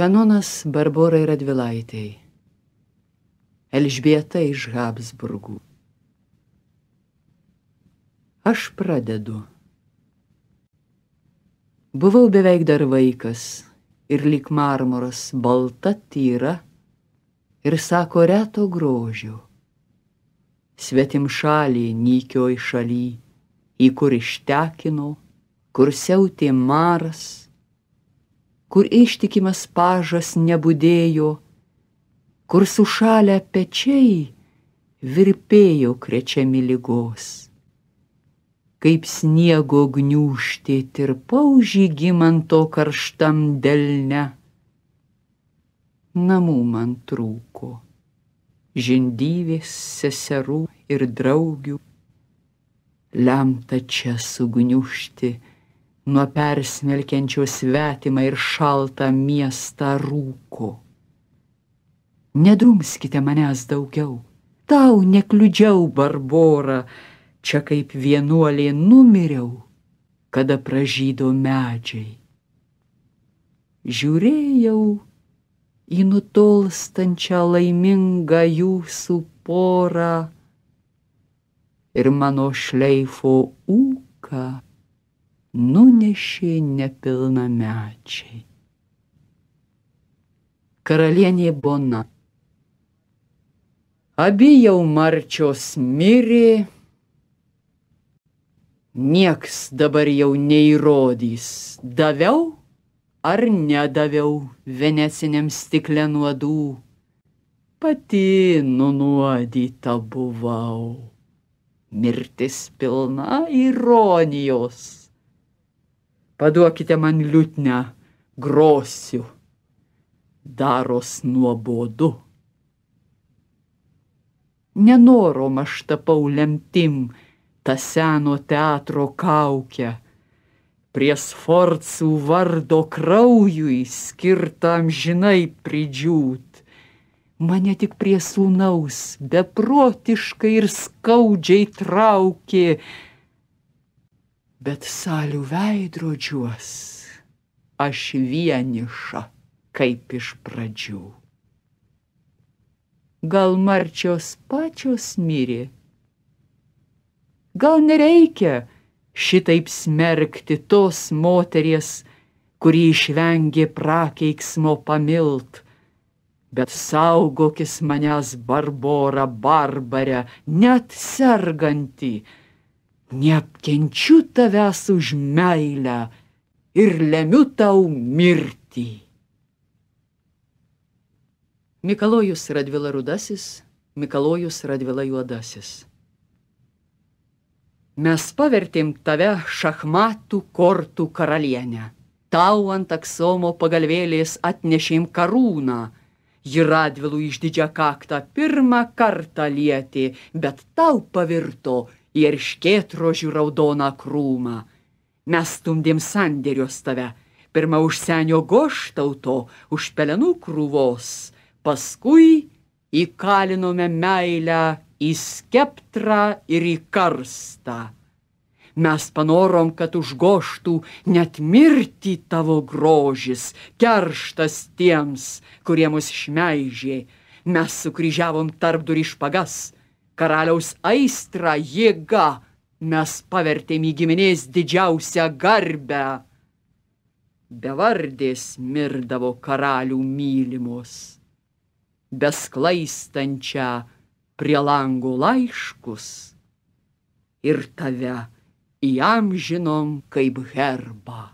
Kanonas Barborai Radvilaitėjai. Elžbieta iš Habsburgų. Aš pradedu. Buvau beveik dar vaikas ir lyg marmoras balta tyra ir sako reto grožio. Svetim šalį nykioj šaly, į kur ištekino, kur siautė maras, kur ištikimas pažas nebudėjo, kur sušalę pečiai virpėjo krečiami lygos. Kaip sniego gniūžtė tirpau žygimanto karštam delne. Namų man trūko, žindyvės, seserų ir draugių, lemta čia sugniužti nuo persmelkiančio svetimą ir šaltą miestą rūko. Nedrumskite manęs daugiau, tau nekliudžiau, Barbora, čia kaip vienuolė numiriau, kada pražydo medžiai. Žiūrėjau į nutolstančią laimingą jūsų porą ir mano šleifo ūką nunešė nepilnamečiai. Karalienė Bona. Abi jau marčios mirė, nieks dabar jau neįrodys, daviau ar nedaviau veneciniam stikle nuodų, pati nunuodyta buvau. Mirtis pilna ironijos paduokite man liutnę, grosiu, daros nuobodu. Nenorom aš tapau lemtim tą seno teatro kaukę, prie sforcų vardo kraujui skirtam žinai pridžiūt. Mane tik prie sūnaus beprotiškai ir skaudžiai traukė, bet salių veidrodžiuos aš vieniša kaip iš pradžių. Gal marčios pačios mirė? Gal nereikia šitaip smerkti tos moteries, kurį išvengė prakeiksmo pamilt, bet saugokis manęs barborą barbarę, net sergantį, neapkenčiu tavęs už meilę ir lemiu tau mirtį. Mikalojus Radvila Rudasis, Mikalojus Radvila Juodasis. Mes pavertėm tave šachmatų kortų karalienę. Tau ant aksomo pagalvėlės atnešėm karūną. Ji radvilų iš didžią kaktą pirmą kartą lietė, bet tau pavirto į erškėtrožių raudoną krūmą. Mes stumdėm sandėrios tave, pirmą už senio goštauto, už pelenų krūvos, paskui įkalinome meilę į skeptrą ir į karstą. Mes panorom, kad užgoštų net mirti tavo grožis, kerštas tiems, kurie mus šmeižė. Mes sukryžiavom tarpdurį špagas karaliaus aistrą jėga mes pavertėm į giminės didžiausią garbę. Bevardės mirdavo karalių mylimos, besklaistančią prie langų laiškus ir tave įamžinom kaip herbą.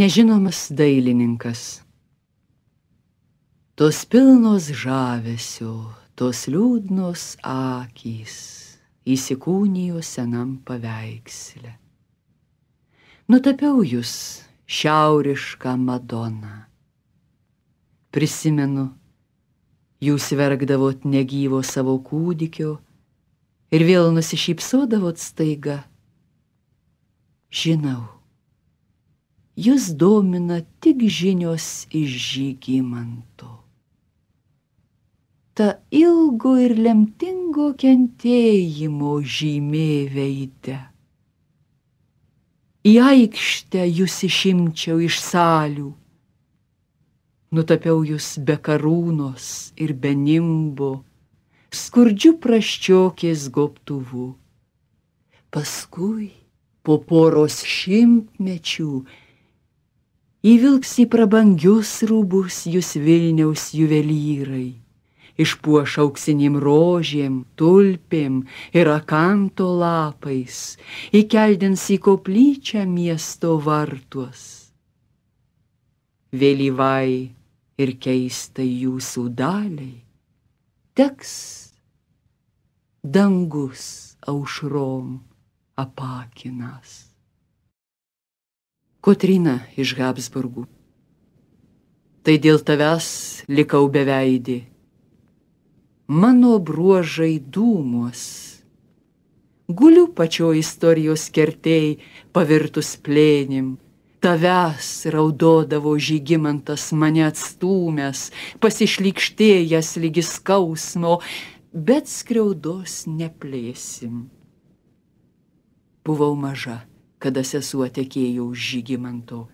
Nežinomas dailininkas tos pilnos žavesio, tos liūdnos akys įsikūnijo senam paveiksle. Nutapiau jūs šiaurišką Madoną. Prisimenu, jūs verkdavot negyvo savo kūdikio ir vėl nusišypsodavot staiga. Žinau, jūs domina tik žinios iš žygimanto ta ilgo ir lemtingo kentėjimo žymė veidė. Į aikštę jūs išimčiau iš salių, nutapiau jūs be karūnos ir be nimbo, skurdžių praščiokės gobtuvu. Paskui po poros šimtmečių įvilks į prabangius rūbus jūs Vilniaus juvelyrai išpuoš auksinėm rožėm, tulpėm ir akanto lapais, įkeldins į koplyčią miesto vartuos. Vėlyvai ir keistai jūsų daliai teks dangus aušrom apakinas. Kotrina iš Habsburgų. Tai dėl tavęs likau beveidį mano bruožai dūmos. Guliu pačio istorijos kertėjai pavirtus plėnim, tavęs raudodavo žygimantas mane atstūmęs, pasišlikštėjęs lygi skausmo, bet skriaudos neplėsim. Buvau maža, kada sesuo tekėjo už žygimanto.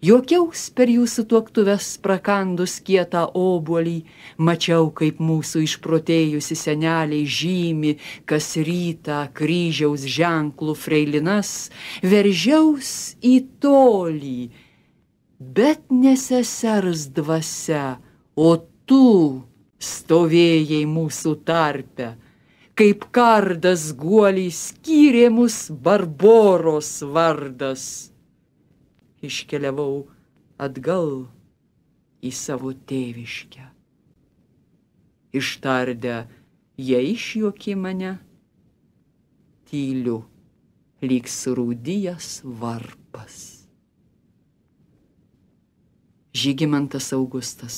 Jokiaus per jų sutuoktuves prakandus kietą obuolį, mačiau, kaip mūsų išprotėjusi seneliai žymi, kas rytą kryžiaus ženklų freilinas, veržiaus į tolį, bet nesesers dvasia, o tu stovėjai mūsų tarpe kaip kardas guoliai skyrė mus barboros vardas iškeliavau atgal į savo tėviškę. Ištardę, jie išjuokė mane, tyliu, lyg surūdyjas varpas. Žygimantas Augustas.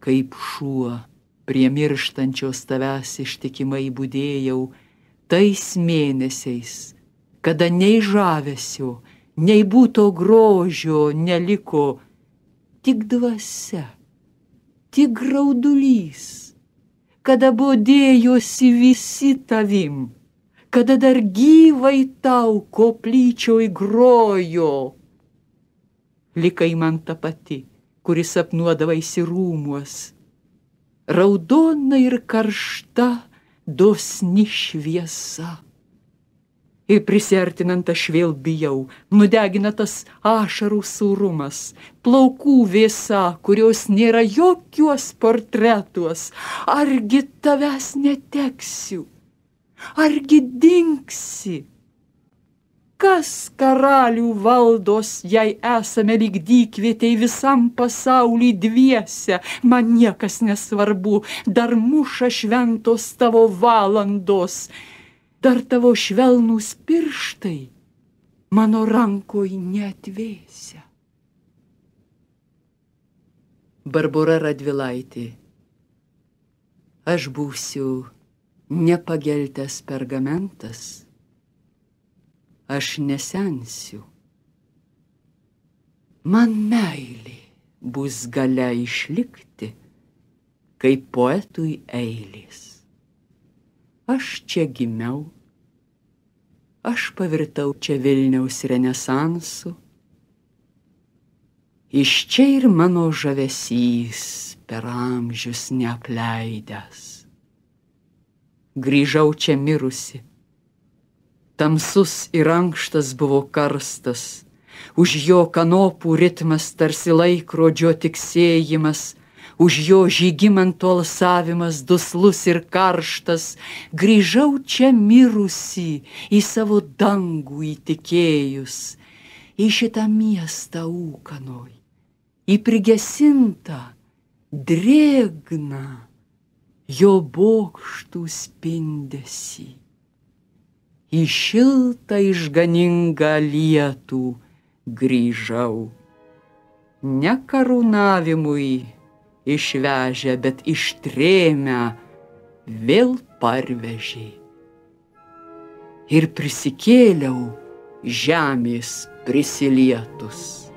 Kaip šuo prie mirštančios tavęs ištikimai būdėjau tais mėnesiais, kada nei žavesio, nei būto grožio neliko, tik dvasia, tik graudulys, kada bodėjosi visi tavim, kada dar gyvai tau koplyčioj grojo. Likai man ta pati, kuris apnuodavo įsirūmuos, raudona ir karšta dosni šviesa ir prisiartinant aš vėl bijau, nudegina tas ašarų sūrumas, plaukų vėsa, kurios nėra jokios portretuos, argi tavęs neteksiu, argi dinksi. Kas karalių valdos, jei esame lyg dykvietei visam pasaulį dviese, man niekas nesvarbu, dar muša šventos tavo valandos dar tavo švelnūs pirštai mano rankoj neatvėsia. Barbara Radvilaitė. Aš būsiu nepageltęs pergamentas, aš nesensiu. Man meilė bus galia išlikti, kaip poetui eilės. Aš čia gimiau, aš pavirtau čia Vilniaus renesansu. Iš čia ir mano žavesys per amžius neapleidęs. Grįžau čia mirusi. Tamsus ir ankštas buvo karstas, už jo kanopų ritmas tarsi laikrodžio tiksėjimas už jo žygimanto alsavimas duslus ir karštas, grįžau čia mirusi į savo dangų įtikėjus, į šitą miestą ūkanoj, į prigesintą, drėgną jo bokštų spindesį į šiltą išganingą lietų grįžau. Ne karūnavimui išvežę, bet ištrėmę, vėl parvežė. Ir prisikėliau žemės prisilietus.